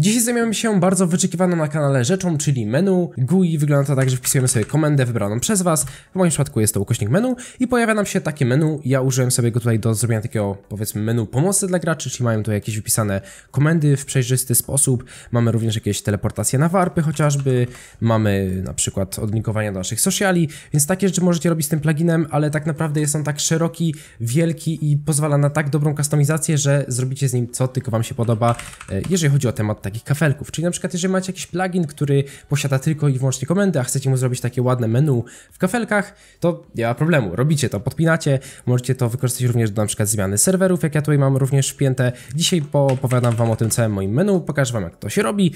Dzisiaj zajmiemy się bardzo wyczekiwaną na kanale rzeczą, czyli menu. GUI wygląda to tak, że wpisujemy sobie komendę wybraną przez Was, w moim przypadku jest to ukośnik menu i pojawia nam się takie menu. Ja użyłem sobie go tutaj do zrobienia takiego powiedzmy menu pomocy dla graczy, czyli mają tu jakieś wypisane komendy w przejrzysty sposób. Mamy również jakieś teleportacje na warpy chociażby, mamy na przykład odlinkowania do naszych sociali, więc takie rzeczy możecie robić z tym pluginem, ale tak naprawdę jest on tak szeroki, wielki i pozwala na tak dobrą kustomizację, że zrobicie z nim co tylko Wam się podoba, e, jeżeli chodzi o temat takich kafelków. Czyli na przykład, jeżeli macie jakiś plugin, który posiada tylko i wyłącznie komendy, a chcecie mu zrobić takie ładne menu w kafelkach, to nie ma problemu. Robicie to, podpinacie, możecie to wykorzystać również do na przykład zmiany serwerów, jak ja tutaj mam również wpięte. Dzisiaj opowiadam Wam o tym całym moim menu, pokażę Wam jak to się robi.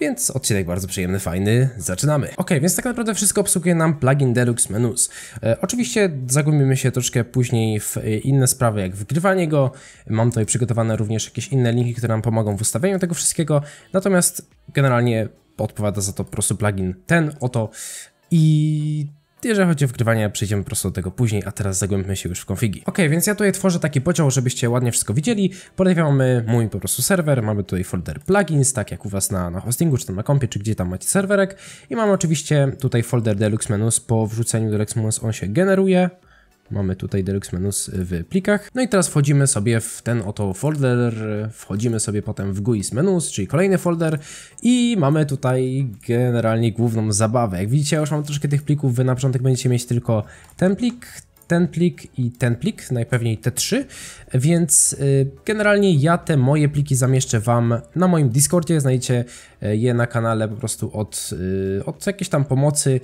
Więc odcinek bardzo przyjemny, fajny, zaczynamy. Ok, więc tak naprawdę wszystko obsługuje nam plugin Deluxe Menus. E, oczywiście zagłębimy się troszkę później w e, inne sprawy, jak wygrywanie go. Mam tutaj przygotowane również jakieś inne linki, które nam pomogą w ustawieniu tego wszystkiego. Natomiast generalnie odpowiada za to po prostu plugin ten oto. I jeżeli chodzi o wgrywanie, przejdziemy po prostu do tego później, a teraz zagłębmy się już w konfigi. Ok, więc ja tutaj tworzę taki podział, żebyście ładnie wszystko widzieli. Podejmiemy mój po prostu serwer, mamy tutaj folder plugins, tak jak u was na, na hostingu, czy tam na kompie, czy gdzie tam macie serwerek. I mamy oczywiście tutaj folder deluxe menus, po wrzuceniu deluxe menus on się generuje. Mamy tutaj Deluxe Menus w plikach. No i teraz wchodzimy sobie w ten oto folder, wchodzimy sobie potem w GUIS Menus, czyli kolejny folder i mamy tutaj generalnie główną zabawę. Jak widzicie, ja już mam troszkę tych plików, wy na początek będziecie mieć tylko ten plik, ten plik i ten plik, najpewniej te trzy, więc y, generalnie ja te moje pliki zamieszczę Wam na moim Discordzie, znajdziecie y, je na kanale po prostu od, y, od jakiejś tam pomocy,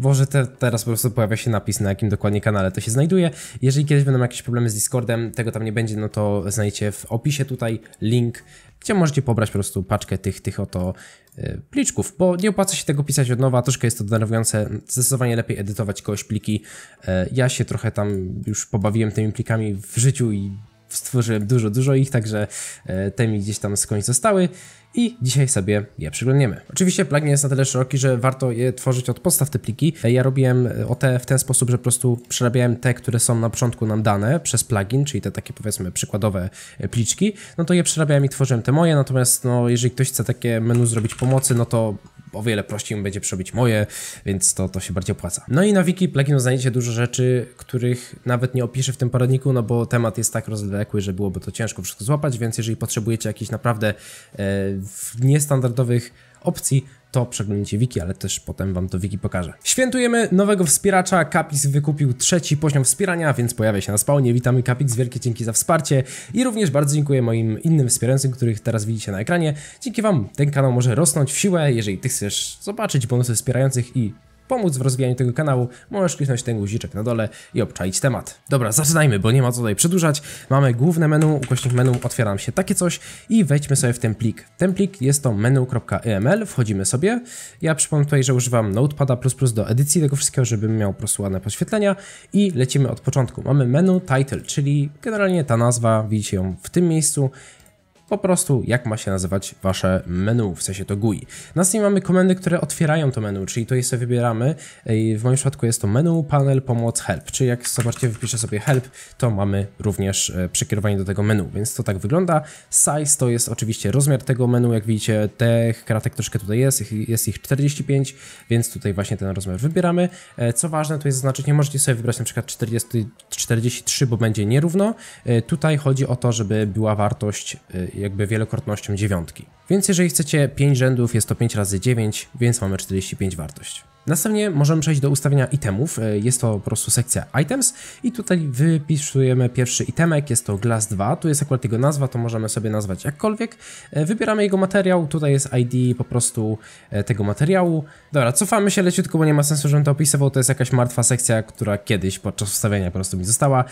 może te, teraz po prostu pojawia się napis na jakim dokładnie kanale to się znajduje, jeżeli kiedyś będą jakieś problemy z Discordem, tego tam nie będzie, no to znajdziecie w opisie tutaj link gdzie możecie pobrać po prostu paczkę tych, tych oto e, pliczków, bo nie opłaca się tego pisać od nowa, troszkę jest to denerwujące, zdecydowanie lepiej edytować kogoś pliki. E, ja się trochę tam już pobawiłem tymi plikami w życiu i stworzyłem dużo, dużo ich, także e, te mi gdzieś tam skądś zostały i dzisiaj sobie je przyglądniemy. Oczywiście plugin jest na tyle szeroki, że warto je tworzyć od podstaw te pliki. E, ja robiłem e, OT w ten sposób, że po prostu przerabiałem te, które są na początku nam dane przez plugin, czyli te takie powiedzmy przykładowe pliczki, no to je przerabiałem i tworzyłem te moje, natomiast no, jeżeli ktoś chce takie menu zrobić pomocy, no to o wiele prościej mi będzie przebić moje, więc to, to się bardziej opłaca. No i na wiki pluginu znajdziecie dużo rzeczy, których nawet nie opiszę w tym poradniku, no bo temat jest tak rozległy, że byłoby to ciężko wszystko złapać, więc jeżeli potrzebujecie jakichś naprawdę e, niestandardowych opcji, to przeglądnijcie wiki, ale też potem wam to wiki pokażę. Świętujemy nowego wspieracza. Kapix wykupił trzeci poziom wspierania, więc pojawia się na spawnie. Witamy Kapix, wielkie dzięki za wsparcie i również bardzo dziękuję moim innym wspierającym, których teraz widzicie na ekranie. Dzięki wam ten kanał może rosnąć w siłę. Jeżeli ty chcesz zobaczyć bonusy wspierających i pomóc w rozwijaniu tego kanału, możesz kliknąć ten guziczek na dole i obczaić temat. Dobra, zaczynajmy, bo nie ma co tutaj przedłużać. Mamy główne menu, ukośnik menu, otwieram się takie coś i wejdźmy sobie w ten plik. Ten plik jest to menu.eml, wchodzimy sobie. Ja przypomnę tutaj, że używam Notepada++ do edycji tego wszystkiego, żebym miał prosłane podświetlenia i lecimy od początku. Mamy menu title, czyli generalnie ta nazwa, widzicie ją w tym miejscu po prostu jak ma się nazywać wasze menu, w sensie to GUI. Następnie mamy komendy, które otwierają to menu, czyli tutaj sobie wybieramy, w moim przypadku jest to menu, panel, pomoc, help, czyli jak zobaczcie, wypiszę sobie help, to mamy również e, przekierowanie do tego menu, więc to tak wygląda. Size to jest oczywiście rozmiar tego menu, jak widzicie, tych kratek troszkę tutaj jest, jest ich 45, więc tutaj właśnie ten rozmiar wybieramy. E, co ważne, tu jest zaznaczyć, nie możecie sobie wybrać na przykład 40, 43, bo będzie nierówno. E, tutaj chodzi o to, żeby była wartość jakby wielokrotnością dziewiątki. Więc jeżeli chcecie 5 rzędów, jest to 5 razy 9, więc mamy 45 wartość. Następnie możemy przejść do ustawienia itemów, e, jest to po prostu sekcja items i tutaj wypisujemy pierwszy itemek, jest to glass 2, tu jest akurat jego nazwa, to możemy sobie nazwać jakkolwiek. E, wybieramy jego materiał, tutaj jest ID po prostu e, tego materiału. Dobra, cofamy się leciutko, bo nie ma sensu, żebym to opisywał, to jest jakaś martwa sekcja, która kiedyś podczas ustawienia po prostu mi została.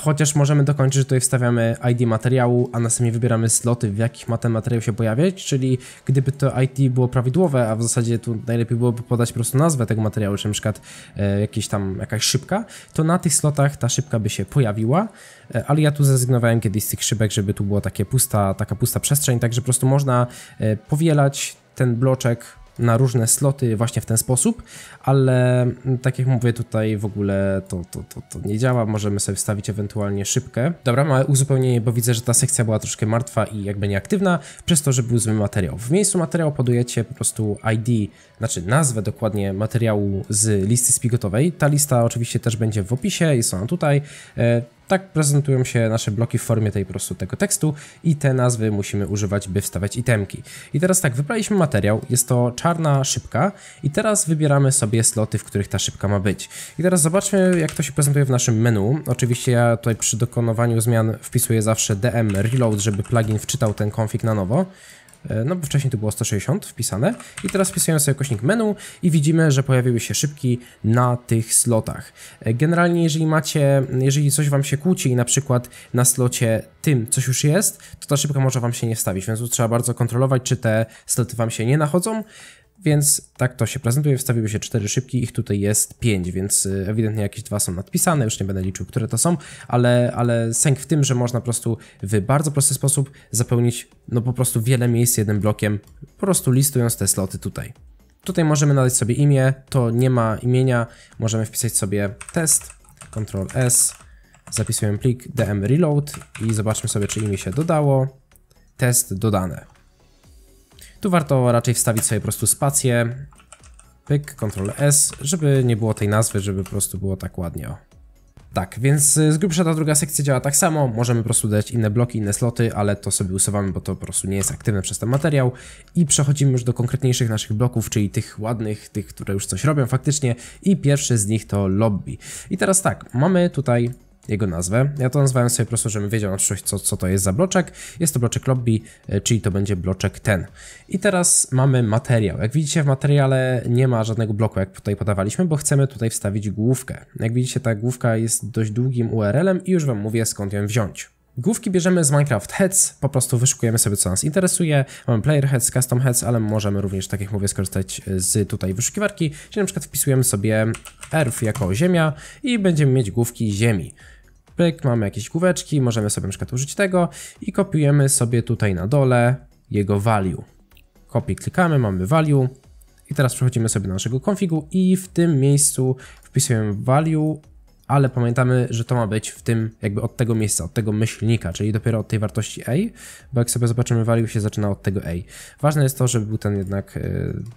Chociaż możemy dokończyć, że tutaj wstawiamy ID materiału, a następnie wybieramy sloty, w jakich ma ten materiał się pojawiać, czyli gdyby to ID było prawidłowe, a w zasadzie tu najlepiej byłoby podać po prostu nazwę tego materiału, czy na przykład e, tam, jakaś szybka, to na tych slotach ta szybka by się pojawiła, e, ale ja tu zrezygnowałem kiedyś z tych szybek, żeby tu była takie pusta, taka pusta przestrzeń, także po prostu można e, powielać ten bloczek na różne sloty właśnie w ten sposób, ale mm, tak jak mówię tutaj w ogóle to, to, to, to nie działa, możemy sobie wstawić ewentualnie szybkę. Dobra, małe no uzupełnienie, bo widzę, że ta sekcja była troszkę martwa i jakby nieaktywna, przez to, że był zły materiał. W miejscu materiału podujecie po prostu ID, znaczy nazwę dokładnie materiału z listy spigotowej. Ta lista oczywiście też będzie w opisie, jest ona tutaj. E, tak prezentują się nasze bloki w formie tej prostu tego tekstu i te nazwy musimy używać, by wstawiać itemki. I teraz tak, wybraliśmy materiał, jest to czarna szybka i teraz wybieramy sobie sloty, w których ta szybka ma być. I teraz zobaczmy, jak to się prezentuje w naszym menu. Oczywiście ja tutaj przy dokonywaniu zmian wpisuję zawsze dm reload, żeby plugin wczytał ten konfig na nowo. E, no bo wcześniej to było 160 wpisane i teraz wpisujemy sobie kośnik menu i widzimy, że pojawiły się szybki na tych slotach. E, generalnie jeżeli macie, jeżeli coś Wam się kłóci i na przykład na slocie tym coś już jest, to ta szybka może Wam się nie wstawić, więc trzeba bardzo kontrolować, czy te sloty Wam się nie nachodzą więc tak to się prezentuje. Wstawiły się cztery szybki, ich tutaj jest pięć, więc y, ewidentnie jakieś dwa są nadpisane, już nie będę liczył, które to są, ale, ale sęk w tym, że można po prostu w bardzo prosty sposób zapełnić no po prostu wiele miejsc jednym blokiem, po prostu listując te sloty tutaj. Tutaj możemy nadać sobie imię, to nie ma imienia, możemy wpisać sobie test, Ctrl S, zapisujemy plik dm reload i zobaczmy sobie, czy imię się dodało, test dodane. Tu warto raczej wstawić sobie po prostu spację, pyk, Ctrl S, żeby nie było tej nazwy, żeby po prostu było tak ładnie. O. Tak, więc z grubsza ta druga sekcja działa tak samo, możemy po prostu dać inne bloki, inne sloty, ale to sobie usuwamy, bo to po prostu nie jest aktywne przez ten materiał i przechodzimy już do konkretniejszych naszych bloków, czyli tych ładnych, tych, które już coś robią faktycznie i pierwszy z nich to lobby. I teraz tak, mamy tutaj jego nazwę. Ja to nazwałem sobie po prostu, żebym wiedział na przyszłość, co, co to jest za bloczek. Jest to bloczek lobby, e, czyli to będzie bloczek ten. I teraz mamy materiał. Jak widzicie w materiale nie ma żadnego bloku, jak tutaj podawaliśmy, bo chcemy tutaj wstawić główkę. Jak widzicie ta główka jest dość długim URL-em i już wam mówię skąd ją wziąć. Główki bierzemy z Minecraft Heads, po prostu wyszukujemy sobie co nas interesuje. Mamy Player Heads, Custom Heads, ale możemy również, tak jak mówię, skorzystać e, z tutaj wyszukiwarki, czyli na przykład wpisujemy sobie Earth jako ziemia i będziemy mieć główki ziemi pyk, mamy jakieś główeczki, możemy sobie na przykład użyć tego i kopiujemy sobie tutaj na dole jego value. Copy klikamy, mamy value i teraz przechodzimy sobie do naszego konfigu i w tym miejscu wpisujemy value ale pamiętamy, że to ma być w tym, jakby od tego miejsca, od tego myślnika, czyli dopiero od tej wartości A, bo jak sobie zobaczymy, value się zaczyna od tego A. Ważne jest to, żeby był ten jednak, e,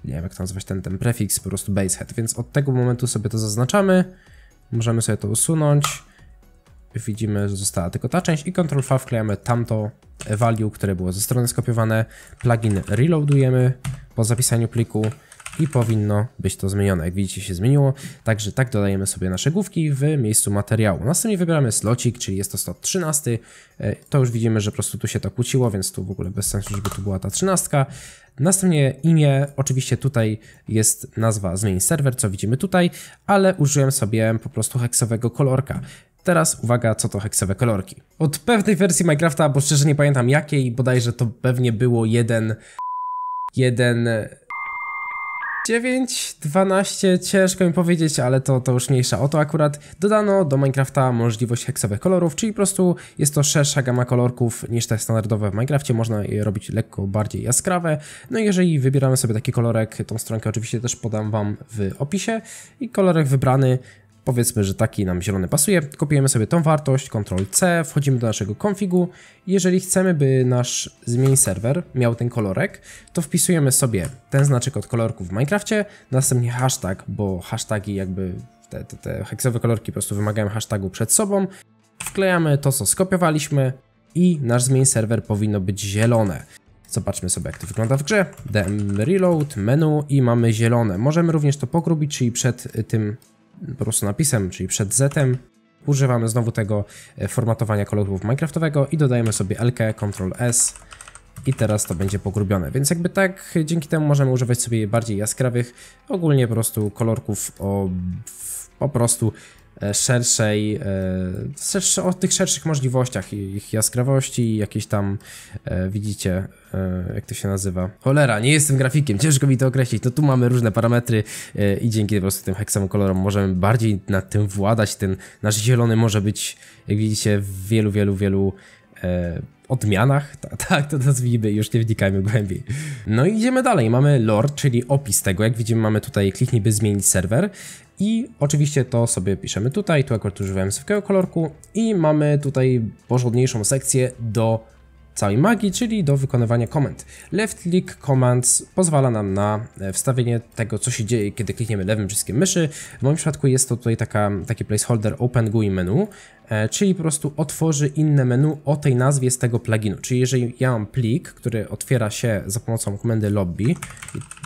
nie wiem jak to nazwać, ten, ten prefiks, po prostu basehead, więc od tego momentu sobie to zaznaczamy, możemy sobie to usunąć, widzimy, że została tylko ta część i Ctrl V wklejamy tamto value, które było ze strony skopiowane. Plugin reloadujemy po zapisaniu pliku i powinno być to zmienione. Jak widzicie się zmieniło, także tak dodajemy sobie nasze główki w miejscu materiału. Następnie wybieramy slocik, czyli jest to slot 13. E, to już widzimy, że po prostu tu się to kłóciło, więc tu w ogóle bez sensu, żeby tu była ta 13. Następnie imię, oczywiście tutaj jest nazwa zmień serwer, co widzimy tutaj, ale użyłem sobie po prostu heksowego kolorka. Teraz uwaga, co to heksowe kolorki. Od pewnej wersji Minecrafta, bo szczerze nie pamiętam jakiej, bodajże to pewnie było 1... 1... 9, 12, ciężko mi powiedzieć, ale to, to już mniejsza o to akurat. Dodano do Minecrafta możliwość heksowych kolorów, czyli po prostu jest to szersza gama kolorków niż te standardowe w Minecrafcie, można je robić lekko bardziej jaskrawe. No i jeżeli wybieramy sobie taki kolorek, tą stronkę oczywiście też podam Wam w opisie i kolorek wybrany Powiedzmy, że taki nam zielony pasuje. Kopiujemy sobie tą wartość, Ctrl C, wchodzimy do naszego konfigu. Jeżeli chcemy, by nasz zmień serwer miał ten kolorek, to wpisujemy sobie ten znaczek od kolorku w Minecrafcie, następnie hashtag, bo hashtagi jakby te, te, te heksowe kolorki po prostu wymagają hashtagu przed sobą. Wklejamy to, co skopiowaliśmy i nasz zmień serwer powinno być zielone. Zobaczmy sobie jak to wygląda w grze. DM Reload, menu i mamy zielone. Możemy również to pogrubić, czyli przed tym po prostu napisem, czyli przed zetem. Używamy znowu tego e, formatowania kolorów minecraftowego i dodajemy sobie LK, Ctrl S i teraz to będzie pogrubione, więc jakby tak dzięki temu możemy używać sobie bardziej jaskrawych, ogólnie po prostu kolorków o po prostu E, szerszej, e, o tych szerszych możliwościach, ich jaskrawości, jakieś tam, e, widzicie, jak to się nazywa. Cholera, nie jestem grafikiem, ciężko mi to określić. No tu mamy różne parametry i dzięki po prostu tym heksam kolorom możemy bardziej nad tym władać. Ten nasz zielony może być, jak widzicie, w wielu, wielu, wielu odmianach, tak to nazwijmy, już nie wnikajmy głębiej. No i idziemy dalej, mamy lore, czyli opis tego, jak widzimy mamy tutaj kliknij by zmienić serwer i oczywiście to sobie piszemy tutaj, tu akurat używałem zwykłego kolorku i mamy tutaj porządniejszą sekcję do całej magii, czyli do wykonywania komend. Left click commands pozwala nam na e, wstawienie tego, co się dzieje, kiedy klikniemy lewym przyciskiem myszy. W moim przypadku jest to tutaj taka, taki placeholder open GUI menu, E, czyli po prostu otworzy inne menu o tej nazwie z tego pluginu. Czyli jeżeli ja mam plik, który otwiera się za pomocą komendy lobby,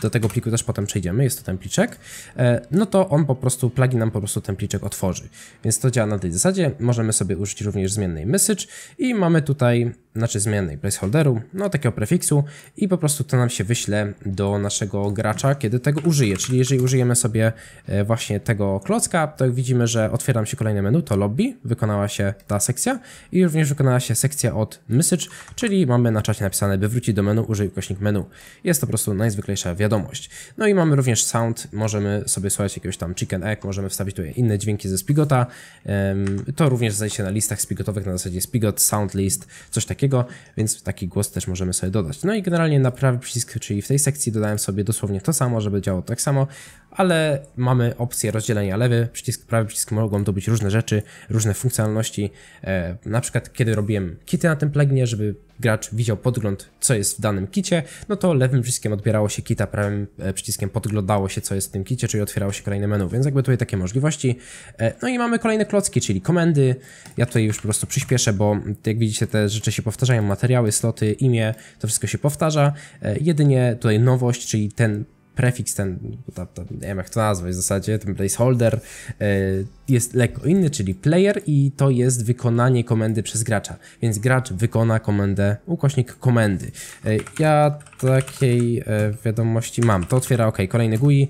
do tego pliku też potem przejdziemy, jest to templiczek. E, no to on po prostu, plugin nam po prostu templiczek otworzy. Więc to działa na tej zasadzie. Możemy sobie użyć również zmiennej message i mamy tutaj, znaczy zmiennej placeholderu, no takiego prefiksu i po prostu to nam się wyśle do naszego gracza, kiedy tego użyje. Czyli jeżeli użyjemy sobie e, właśnie tego klocka, to widzimy, że otwieram się kolejne menu, to lobby, wykonam wykonała się ta sekcja i również wykonała się sekcja od message, czyli mamy na czacie napisane, by wrócić do menu, użyj ukośnik menu. Jest to po prostu najzwyklejsza wiadomość. No i mamy również sound, możemy sobie słuchać jakiegoś tam chicken egg, możemy wstawić tutaj inne dźwięki ze Spigota. To również znajdzie się na listach spigotowych, na zasadzie spigot, sound list, coś takiego, więc taki głos też możemy sobie dodać. No i generalnie na prawy przycisk, czyli w tej sekcji dodałem sobie dosłownie to samo, żeby działało tak samo, ale mamy opcję rozdzielenia lewy przycisk, prawy przycisk, mogą to być różne rzeczy, różne funkcjonalności. E, na przykład kiedy robiłem kity na tym pluginie, żeby gracz widział podgląd, co jest w danym kicie, no to lewym przyciskiem odbierało się kita, prawym e, przyciskiem podglądało się, co jest w tym kicie, czyli otwierało się kolejne menu, więc jakby tutaj takie możliwości. E, no i mamy kolejne klocki, czyli komendy. Ja tutaj już po prostu przyspieszę, bo jak widzicie te rzeczy się powtarzają, materiały, sloty, imię, to wszystko się powtarza. E, jedynie tutaj nowość, czyli ten prefiks ten, ta, ta, nie wiem jak to nazwać w zasadzie, ten placeholder e, jest lekko inny, czyli player i to jest wykonanie komendy przez gracza, więc gracz wykona komendę, ukośnik komendy. E, ja takiej e, wiadomości mam, to otwiera ok, kolejny GUI,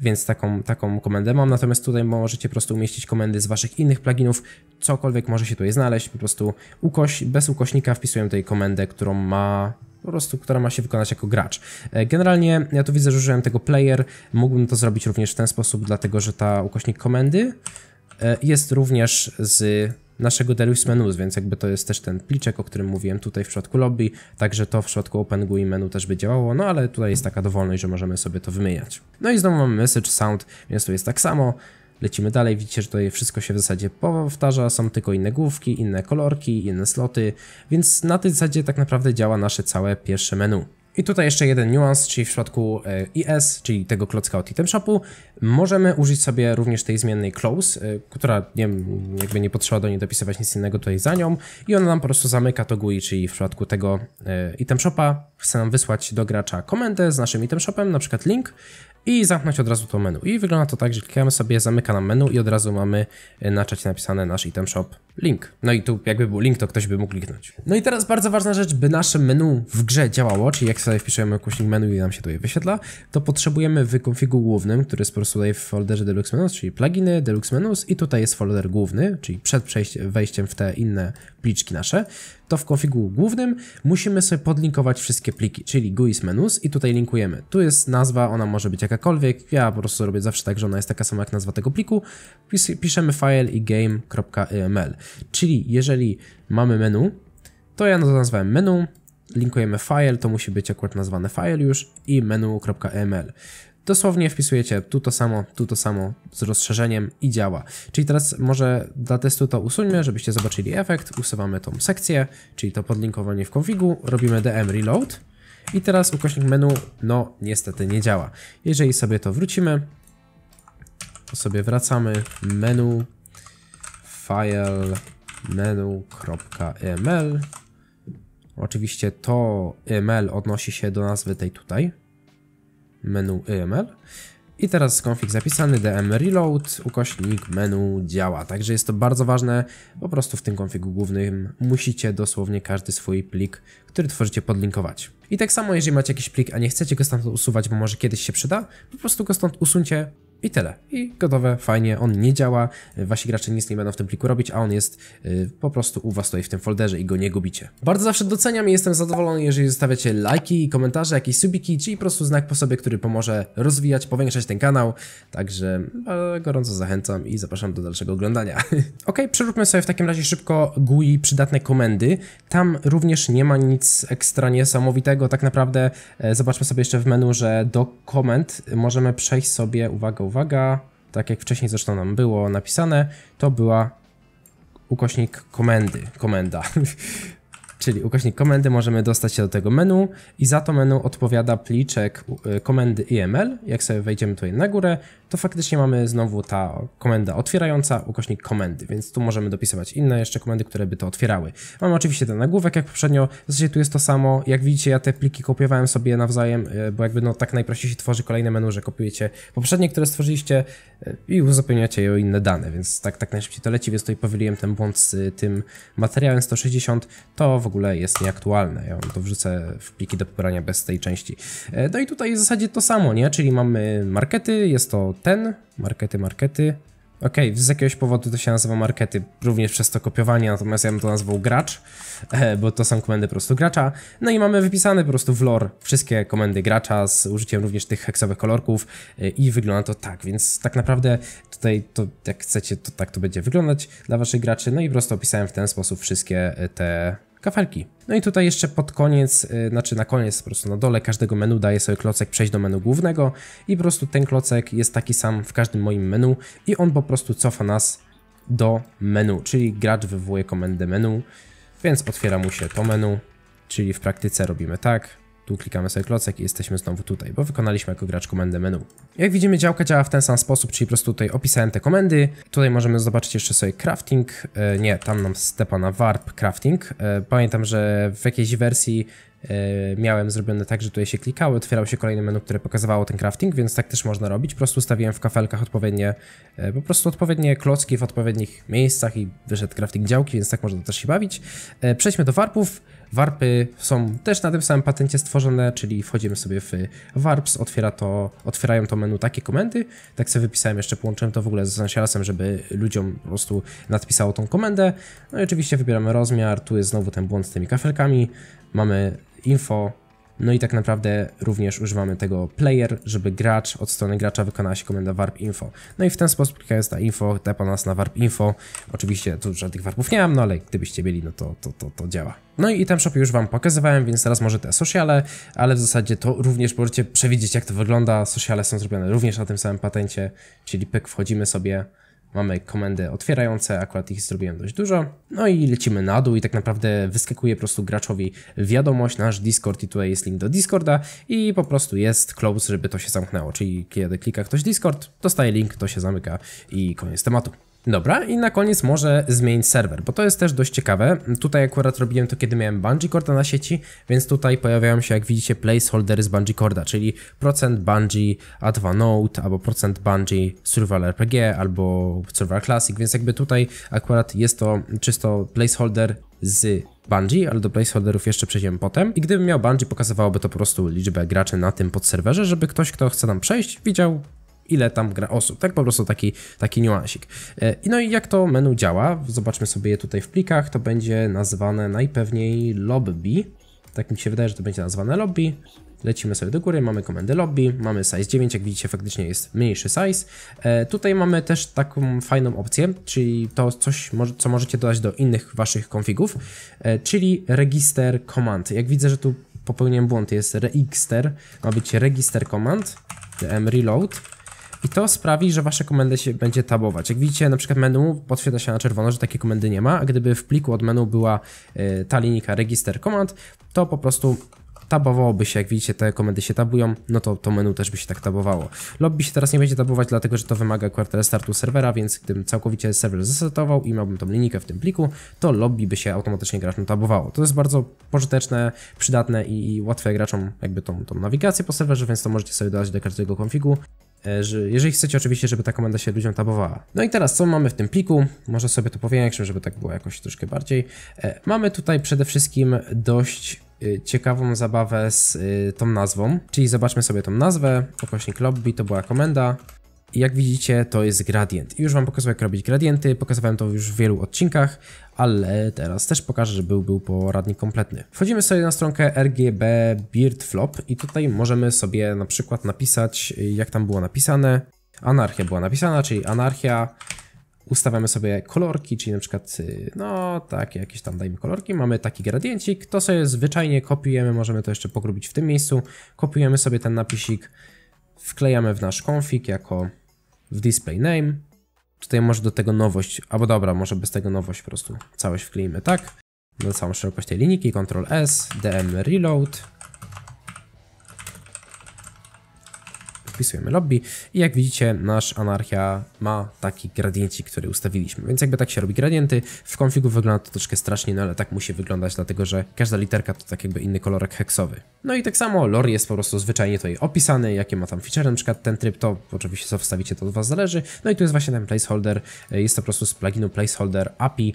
więc taką, taką komendę mam. Natomiast tutaj możecie po prostu umieścić komendy z waszych innych pluginów, cokolwiek może się tutaj znaleźć, po prostu ukoś, bez ukośnika wpisuję tutaj komendę, którą ma po prostu, która ma się wykonać jako gracz. E, generalnie ja tu widzę, że użyłem tego player, mógłbym to zrobić również w ten sposób, dlatego że ta ukośnik komendy e, jest również z naszego Delius Menus, więc jakby to jest też ten pliczek, o którym mówiłem tutaj w przypadku lobby, także to w przypadku OpenGUI menu też by działało, no ale tutaj jest taka dowolność, że możemy sobie to wymieniać. No i znowu mamy message sound, więc tu jest tak samo, Lecimy dalej, widzicie, że tutaj wszystko się w zasadzie powtarza, są tylko inne główki, inne kolorki, inne sloty, więc na tej zasadzie tak naprawdę działa nasze całe pierwsze menu. I tutaj jeszcze jeden niuans, czyli w przypadku e, IS, czyli tego klocka od shopu, możemy użyć sobie również tej zmiennej close, e, która nie, jakby nie potrzeba do niej dopisywać nic innego tutaj za nią i ona nam po prostu zamyka to GUI, czyli w przypadku tego e, shopa chce nam wysłać do gracza komendę z naszym shopem, na przykład link i zamknąć od razu to menu. I wygląda to tak, że klikamy sobie, zamyka nam menu i od razu mamy na czacie napisane nasz item shop link. No i tu jakby był link, to ktoś by mógł kliknąć. No i teraz bardzo ważna rzecz, by nasze menu w grze działało, czyli jak sobie wpiszemy ukośnik menu i nam się tutaj wyświetla, to potrzebujemy w konfigu głównym, który jest po prostu tutaj w folderze Deluxe Menus, czyli pluginy, Deluxe Menus i tutaj jest folder główny, czyli przed wejściem w te inne pliczki nasze, to w konfigu głównym musimy sobie podlinkować wszystkie pliki, czyli GUIs menus i tutaj linkujemy. Tu jest nazwa, ona może być jakakolwiek, ja po prostu robię zawsze tak, że ona jest taka sama jak nazwa tego pliku. Piszemy file i game.yml. Czyli jeżeli mamy menu, to ja to nazwałem menu, linkujemy file, to musi być akurat nazwane file już i menu.eml. Dosłownie wpisujecie tu to samo, tu to samo z rozszerzeniem i działa. Czyli teraz może dla testu to usuńmy, żebyście zobaczyli efekt. Usuwamy tą sekcję, czyli to podlinkowanie w konfigu, robimy dm reload i teraz ukośnik menu, no niestety nie działa. Jeżeli sobie to wrócimy, to sobie wracamy menu file menu.eml. Oczywiście to EML odnosi się do nazwy tej tutaj, menu EML. I teraz konfig zapisany, dm reload, ukośnik, menu działa. Także jest to bardzo ważne, po prostu w tym konfigu głównym musicie dosłownie każdy swój plik, który tworzycie, podlinkować. I tak samo, jeżeli macie jakiś plik, a nie chcecie go stąd usuwać, bo może kiedyś się przyda, po prostu go stąd usuńcie i tyle. I gotowe, fajnie, on nie działa, wasi gracze nic nie będą w tym pliku robić, a on jest y, po prostu u was tutaj w tym folderze i go nie gubicie. Bardzo zawsze doceniam i jestem zadowolony, jeżeli zostawiacie lajki, komentarze, jakieś subiki, czyli po prostu znak po sobie, który pomoże rozwijać, powiększać ten kanał. Także y, gorąco zachęcam i zapraszam do dalszego oglądania. ok, przeróbmy sobie w takim razie szybko GUI przydatne komendy. Tam również nie ma nic ekstra niesamowitego, tak naprawdę e, zobaczmy sobie jeszcze w menu, że do komend możemy przejść sobie, uwaga, uwaga, tak jak wcześniej zresztą nam było napisane, to była ukośnik komendy, komenda. czyli ukośnik komendy, możemy dostać się do tego menu i za to menu odpowiada pliczek y, komendy IML. Jak sobie wejdziemy tutaj na górę, to faktycznie mamy znowu ta komenda otwierająca ukośnik komendy, więc tu możemy dopisywać inne jeszcze komendy, które by to otwierały. Mamy oczywiście ten nagłówek jak poprzednio, w zasadzie tu jest to samo. Jak widzicie, ja te pliki kopiowałem sobie nawzajem, y, bo jakby no tak najprościej się tworzy kolejne menu, że kopiujecie poprzednie, które stworzyliście y, i uzupełniacie je o inne dane, więc tak, tak najszybciej to leci, więc tutaj powieliłem ten błąd z tym materiałem 160, to w ogóle jest nieaktualne. Ja to wrzucę w pliki do pobrania bez tej części. E, no i tutaj w zasadzie to samo, nie? Czyli mamy markety, jest to ten, markety, markety. OK, z jakiegoś powodu to się nazywa markety, również przez to kopiowanie, natomiast ja bym to nazwał gracz, e, bo to są komendy po prostu gracza. No i mamy wypisane po prostu w lore wszystkie komendy gracza z użyciem również tych heksowych kolorków e, i wygląda to tak, więc tak naprawdę tutaj to jak chcecie, to tak to będzie wyglądać dla waszych graczy. No i po prostu opisałem w ten sposób wszystkie te kafelki. No i tutaj jeszcze pod koniec, y, znaczy na koniec po prostu na dole każdego menu daję sobie klocek przejść do menu głównego i po prostu ten klocek jest taki sam w każdym moim menu i on po prostu cofa nas do menu, czyli gracz wywołuje komendę menu, więc otwiera mu się to menu, czyli w praktyce robimy tak, tu klikamy sobie klocek i jesteśmy znowu tutaj, bo wykonaliśmy jako gracz komendę menu. Jak widzimy działka działa w ten sam sposób, czyli po prostu tutaj opisałem te komendy. Tutaj możemy zobaczyć jeszcze sobie crafting, e, nie, tam nam stepa na warp crafting. E, pamiętam, że w jakiejś wersji e, miałem zrobione tak, że tutaj się klikały, otwierał się kolejne menu, które pokazywało ten crafting, więc tak też można robić. Po prostu stawiłem w kafelkach odpowiednie, e, po prostu odpowiednie klocki w odpowiednich miejscach i wyszedł crafting działki, więc tak można też się bawić. E, przejdźmy do warpów. Warpy są też na tym samym patencie stworzone, czyli wchodzimy sobie w Warps, otwiera to, otwierają to menu takie komendy. Tak sobie wypisałem, jeszcze połączyłem to w ogóle z Zansiarasem, żeby ludziom po prostu nadpisało tą komendę. No i oczywiście wybieramy rozmiar, tu jest znowu ten błąd z tymi kafelkami. Mamy info, no i tak naprawdę również używamy tego player, żeby gracz od strony gracza wykonała się komenda warp info. No i w ten sposób klikając na info, tepa nas na warp info. Oczywiście tu żadnych warpów nie mam, no ale gdybyście mieli, no to, to, to, to działa. No i tam shop już wam pokazywałem, więc teraz może te sociale, ale w zasadzie to również możecie przewidzieć jak to wygląda. Sociale są zrobione również na tym samym patencie, czyli pyk wchodzimy sobie Mamy komendy otwierające, akurat ich zrobiłem dość dużo. No i lecimy na dół i tak naprawdę wyskakuje po prostu graczowi wiadomość, nasz Discord i tutaj jest link do Discorda i po prostu jest close, żeby to się zamknęło, czyli kiedy klika ktoś Discord, dostaje link, to się zamyka i koniec tematu. Dobra, i na koniec może zmień serwer, bo to jest też dość ciekawe. Tutaj akurat robiłem to, kiedy miałem Bungee Corda na sieci, więc tutaj pojawiają się, jak widzicie, placeholdery z Bungee Corda, czyli procent Bungee A2 Note, albo procent Bungee Survival RPG, albo Survival Classic, więc jakby tutaj akurat jest to czysto placeholder z Bungie, ale do placeholderów jeszcze przejdziemy potem. I gdybym miał Bungie, pokazywałoby to po prostu liczbę graczy na tym podserwerze, żeby ktoś, kto chce nam przejść, widział ile tam gra osób. Tak po prostu taki, taki niuansik. I e, no i jak to menu działa, zobaczmy sobie je tutaj w plikach, to będzie nazwane najpewniej lobby. Tak mi się wydaje, że to będzie nazwane lobby. Lecimy sobie do góry, mamy komendę lobby, mamy size 9, jak widzicie faktycznie jest mniejszy size. E, tutaj mamy też taką fajną opcję, czyli to coś, co możecie dodać do innych waszych konfigów, e, czyli register command. Jak widzę, że tu popełniłem błąd, jest register, ma być register command, dm reload i to sprawi, że wasze komendy się będzie tabować. Jak widzicie, na przykład menu potwierdza się na czerwono, że takiej komendy nie ma, a gdyby w pliku od menu była e, ta linijka register command, to po prostu tabowałoby się, jak widzicie te komendy się tabują, no to to menu też by się tak tabowało. Lobby się teraz nie będzie tabować, dlatego że to wymaga akurat startu serwera, więc gdybym całkowicie serwer zesetował i miałbym tą linijkę w tym pliku, to lobby by się automatycznie graczom tabowało. To jest bardzo pożyteczne, przydatne i łatwe graczom jakby tą, tą nawigację po serwerze, więc to możecie sobie dodać do każdego konfigu. E, jeżeli chcecie oczywiście, żeby ta komenda się ludziom tabowała. No i teraz co mamy w tym pliku? Może sobie to powiększę, żeby tak było jakoś troszkę bardziej. E, mamy tutaj przede wszystkim dość e, ciekawą zabawę z tą nazwą, czyli zobaczmy sobie tą nazwę, ukośnik lobby, to była komenda, jak widzicie, to jest gradient. Już Wam pokazałem, jak robić gradienty, pokazywałem to już w wielu odcinkach, ale teraz też pokażę, żeby był, był poradnik kompletny. Wchodzimy sobie na stronkę RGB Beard Flop i tutaj możemy sobie na przykład napisać, jak tam było napisane. Anarchia była napisana, czyli anarchia. Ustawiamy sobie kolorki, czyli na przykład, y, no tak, jakieś tam dajmy kolorki, mamy taki gradiencik, to sobie zwyczajnie kopiujemy, możemy to jeszcze pogrubić w tym miejscu, kopiujemy sobie ten napisik, wklejamy w nasz config jako w display name. Tutaj może do tego nowość, albo dobra, może bez tego nowość po prostu całość wklejmy tak. Na całą szerokość tej linijki, Ctrl S, dm reload, wpisujemy lobby i jak widzicie nasz anarchia ma taki gradiencik, który ustawiliśmy, więc jakby tak się robi gradienty, w konfigu wygląda to troszkę strasznie, no ale tak musi wyglądać, dlatego że każda literka to tak jakby inny kolorek heksowy. No i tak samo lore jest po prostu zwyczajnie tutaj opisany, jakie ma tam feature, na przykład ten tryb, to oczywiście co wstawicie to od was zależy, no i tu jest właśnie ten placeholder, e, jest to po prostu z pluginu placeholder API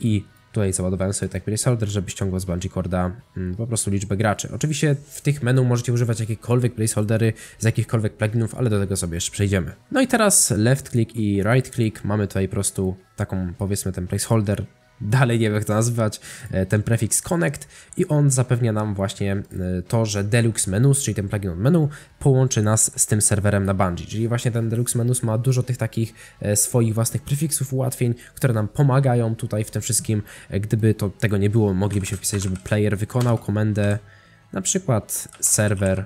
i Tutaj załadowałem sobie taki placeholder, żeby ściągnął z Bungie Corda mm, po prostu liczbę graczy. Oczywiście w tych menu możecie używać jakichkolwiek placeholdery z jakichkolwiek pluginów, ale do tego sobie jeszcze przejdziemy. No i teraz left click i right click mamy tutaj po prostu taką powiedzmy ten placeholder dalej nie wiem jak to nazwać, e, ten prefiks connect i on zapewnia nam właśnie e, to, że Deluxe Menus, czyli ten plugin od menu, połączy nas z tym serwerem na Bungie. Czyli właśnie ten Deluxe Menus ma dużo tych takich e, swoich własnych prefiksów, ułatwień, które nam pomagają tutaj w tym wszystkim. Gdyby to tego nie było, moglibyśmy wpisać, żeby player wykonał komendę na przykład serwer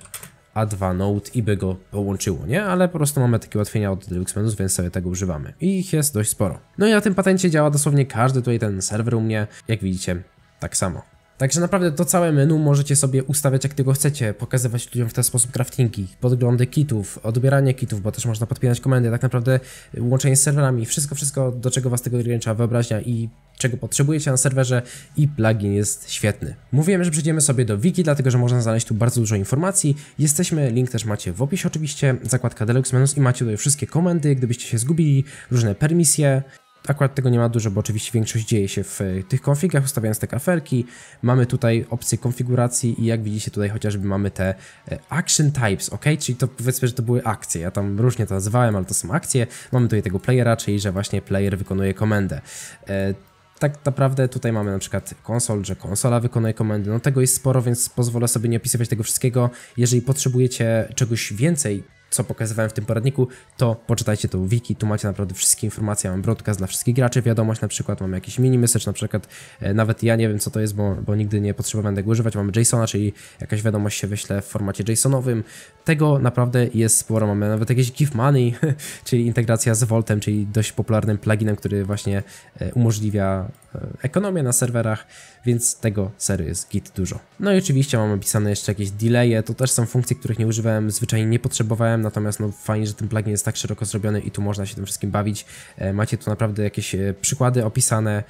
a dwa Node i by go połączyło, nie? Ale po prostu mamy takie ułatwienia od Deluxe Menus, więc sobie tego używamy. I ich jest dość sporo. No i na tym patencie działa dosłownie każdy tutaj ten serwer u mnie, jak widzicie, tak samo. Także naprawdę to całe menu możecie sobie ustawiać jak tylko chcecie, pokazywać ludziom w ten sposób craftingi, podglądy kitów, odbieranie kitów, bo też można podpinać komendy, tak naprawdę y, łączenie z serwerami, wszystko, wszystko do czego was tego ogranicza wyobraźnia i czego potrzebujecie na serwerze i plugin jest świetny. Mówiłem, że przejdziemy sobie do wiki, dlatego że można znaleźć tu bardzo dużo informacji. Jesteśmy, link też macie w opisie oczywiście, zakładka Deluxe Menus i macie tutaj wszystkie komendy, gdybyście się zgubili, różne permisje. Akurat tego nie ma dużo, bo oczywiście większość dzieje się w e, tych konfigach, ustawiając te kafelki. Mamy tutaj opcję konfiguracji i jak widzicie tutaj chociażby mamy te e, action types, ok? Czyli to powiedzmy, że to były akcje. Ja tam różnie to nazywałem, ale to są akcje. Mamy tutaj tego playera, czyli że właśnie player wykonuje komendę e, tak naprawdę tutaj mamy na przykład konsol, że konsola wykonuje komendy. No tego jest sporo, więc pozwolę sobie nie opisywać tego wszystkiego. Jeżeli potrzebujecie czegoś więcej, co pokazywałem w tym poradniku, to poczytajcie to wiki, tu macie naprawdę wszystkie informacje, mam broadcast dla wszystkich graczy, wiadomość na przykład, mam jakiś mini message, na przykład e, nawet ja nie wiem co to jest, bo, bo nigdy nie potrzebowałem tego używać, mamy JSONa, czyli jakaś wiadomość się wyśle w formacie JSONowym, tego naprawdę jest sporo, mamy nawet jakieś Give Money, czyli integracja z Voltem, czyli dość popularnym pluginem, który właśnie e, umożliwia e, ekonomię na serwerach, więc tego sery jest git dużo. No i oczywiście mamy opisane jeszcze jakieś delaye, to też są funkcje, których nie używałem, zwyczajnie nie potrzebowałem, natomiast no fajnie, że ten plugin jest tak szeroko zrobiony i tu można się tym wszystkim bawić. E, macie tu naprawdę jakieś e, przykłady opisane,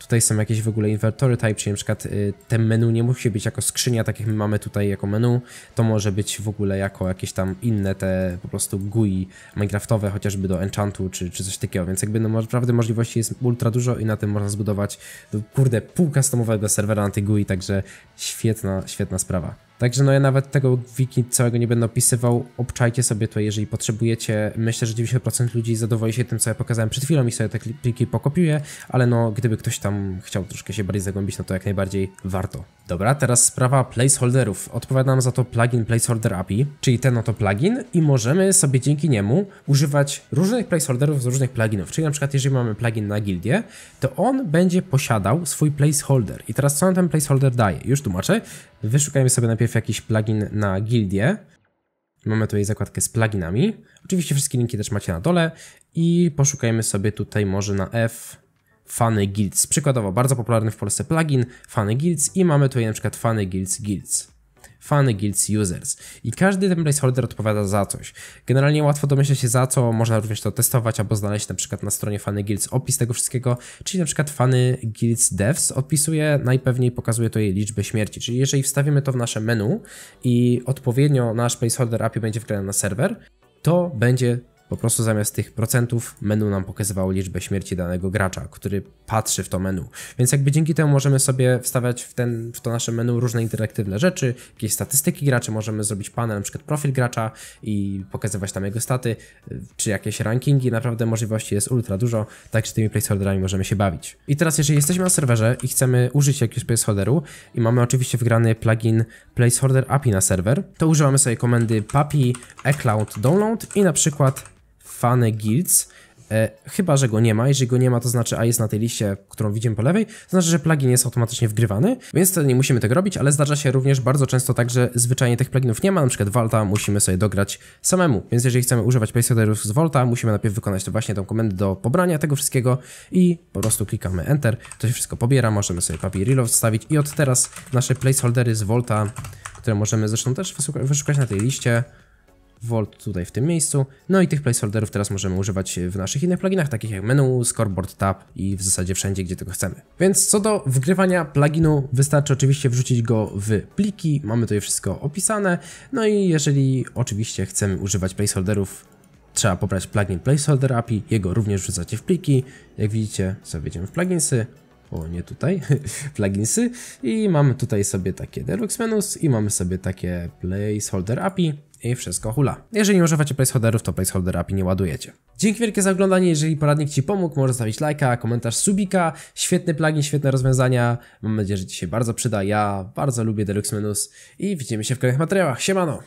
Tutaj są jakieś w ogóle inwertory type, czyli na przykład Ten te menu nie musi być jako skrzynia, tak jak my mamy tutaj jako menu, to może być w ogóle jako jakieś tam inne te po prostu GUI minecraftowe, chociażby do enchantu czy, czy coś takiego, więc jakby no naprawdę możliwości jest ultra dużo i na tym można zbudować, no, kurde, pół customowego serwera na tej GUI, także świetna, świetna sprawa. Także no ja nawet tego wiki całego nie będę opisywał, obczajcie sobie to, jeżeli potrzebujecie. Myślę, że 90% ludzi zadowoli się tym, co ja pokazałem przed chwilą i sobie te pliki pokopiuję, ale no gdyby ktoś tam chciał troszkę się bardziej zagłębić, no to jak najbardziej warto. Dobra, teraz sprawa placeholderów. Odpowiadam za to plugin Placeholder API, czyli ten oto plugin i możemy sobie dzięki niemu używać różnych placeholderów z różnych pluginów. Czyli na przykład jeżeli mamy plugin na gildię, to on będzie posiadał swój placeholder. I teraz co nam ten placeholder daje? Już tłumaczę. Wyszukajmy sobie najpierw najpierw jakiś plugin na gildię. Mamy tutaj zakładkę z pluginami. Oczywiście wszystkie linki też macie na dole i poszukajmy sobie tutaj może na F Fany Guilds. Przykładowo bardzo popularny w Polsce plugin Fany Guilds i mamy tutaj na przykład Fany Guilds Guilds fany guilds users. I każdy ten placeholder odpowiada za coś. Generalnie łatwo domyśleć się za co, można również to testować albo znaleźć na przykład na stronie fany guilds opis tego wszystkiego, czyli na przykład fany guilds devs odpisuje najpewniej pokazuje to jej liczbę śmierci. Czyli jeżeli wstawimy to w nasze menu i odpowiednio nasz placeholder API będzie wgrany na serwer, to będzie po prostu zamiast tych procentów menu nam pokazywało liczbę śmierci danego gracza, który patrzy w to menu. Więc jakby dzięki temu możemy sobie wstawiać w, ten, w to nasze menu różne interaktywne rzeczy, jakieś statystyki graczy, możemy zrobić panel, na przykład profil gracza i pokazywać tam jego staty, czy jakieś rankingi, naprawdę możliwości jest ultra dużo, także tymi placeholderami możemy się bawić. I teraz jeżeli jesteśmy na serwerze i chcemy użyć jakiegoś placeholderu i mamy oczywiście wgrany plugin placeholder API na serwer, to używamy sobie komendy papi ecloud download i na przykład Fane Guilds, e, chyba, że go nie ma. Jeżeli go nie ma, to znaczy, a jest na tej liście, którą widzimy po lewej, to znaczy, że plugin jest automatycznie wgrywany, więc nie musimy tego robić, ale zdarza się również bardzo często tak, że zwyczajnie tych pluginów nie ma, na przykład Volta musimy sobie dograć samemu, więc jeżeli chcemy używać placeholderów z Volta, musimy najpierw wykonać to właśnie tą komendę do pobrania tego wszystkiego i po prostu klikamy Enter, to się wszystko pobiera, możemy sobie papier reload wstawić i od teraz nasze placeholdery z Volta, które możemy zresztą też wyszukać na tej liście, Volt tutaj w tym miejscu. No i tych placeholderów teraz możemy używać w naszych innych pluginach, takich jak menu, scoreboard tab i w zasadzie wszędzie, gdzie tego chcemy. Więc co do wgrywania pluginu, wystarczy oczywiście wrzucić go w pliki, mamy tutaj wszystko opisane. No i jeżeli oczywiście chcemy używać placeholderów trzeba pobrać plugin placeholder API, jego również wrzucacie w pliki. Jak widzicie, sobie w pluginsy, o nie tutaj, pluginsy i mamy tutaj sobie takie deluxe menus i mamy sobie takie placeholder API i wszystko hula. Jeżeli nie używacie placeholderów, to placeholder API nie ładujecie. Dzięki wielkie za oglądanie, jeżeli poradnik Ci pomógł, możesz zostawić lajka, komentarz, subika, świetny plugin, świetne rozwiązania, mam nadzieję, że Ci się bardzo przyda, ja bardzo lubię Deluxe Menus i widzimy się w kolejnych materiałach, siemano!